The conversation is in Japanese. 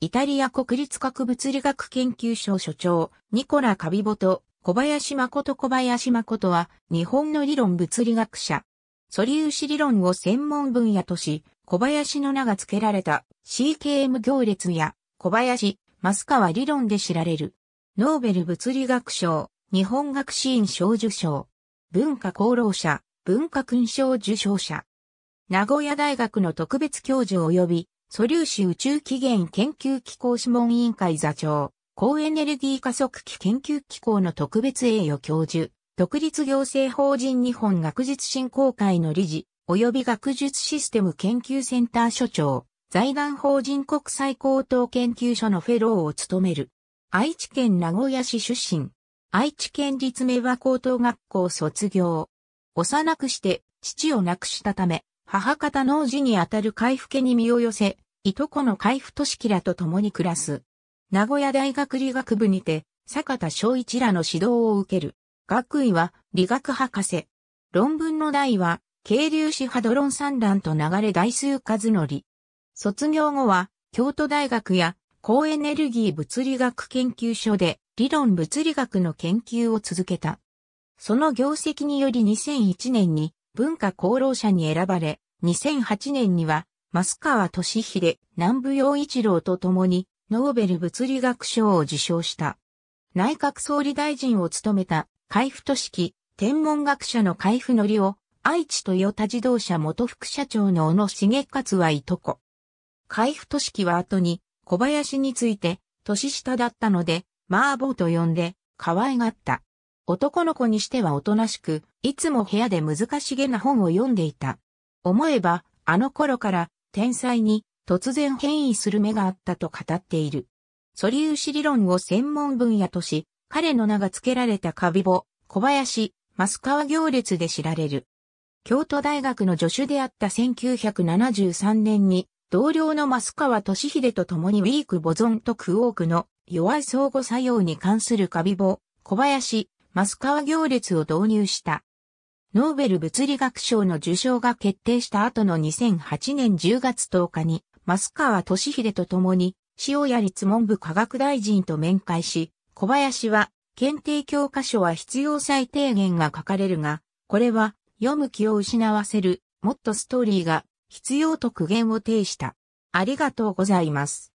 イタリア国立核物理学研究所所長、ニコラ・カビボト、小林誠小林誠は、日本の理論物理学者。素粒子理論を専門分野とし、小林の名が付けられた CKM 行列や小林、マスカワ理論で知られる。ノーベル物理学賞、日本学士院賞受賞。文化功労者、文化勲章受賞者。名古屋大学の特別教授及び素粒子宇宙起源研究機構諮問委員会座長、高エネルギー加速器研究機構の特別栄誉教授、独立行政法人日本学術振興会の理事、及び学術システム研究センター所長、財団法人国際高等研究所のフェローを務める。愛知県名古屋市出身。愛知県立明和高等学校卒業。幼くして父を亡くしたため、母方の氏にあたる海部家に身を寄せ、いとこの海都市樹らと共に暮らす。名古屋大学理学部にて、坂田昭一らの指導を受ける。学位は理学博士。論文の題は、渓流子ハドロン散乱と流れ大数数則。卒業後は、京都大学や高エネルギー物理学研究所で理論物理学の研究を続けた。その業績により2001年に文化功労者に選ばれ、2008年には、増川俊秀、南部陽一郎と共に、ノーベル物理学賞を受賞した。内閣総理大臣を務めた、海部都市記、天文学者の海部則夫、愛知トヨタ自動車元副社長の小野茂勝はいとこ。海部都市記は後に、小林について、年下だったので、麻婆と呼んで、可愛がった。男の子にしてはおとなしく、いつも部屋で難しげな本を読んでいた。思えば、あの頃から天才に突然変異する目があったと語っている。素粒子理論を専門分野とし、彼の名が付けられたカビボ、小林、増川行列で知られる。京都大学の助手であった1973年に、同僚の増川俊秀と共にウィークボゾンとクオークの弱い相互作用に関するカビボ、小林、マスカワ行列を導入した。ノーベル物理学賞の受賞が決定した後の2008年10月10日に、マスカワ俊秀と共に、塩谷立文部科学大臣と面会し、小林は、検定教科書は必要最低限が書かれるが、これは読む気を失わせる、もっとストーリーが必要と苦言を呈した。ありがとうございます。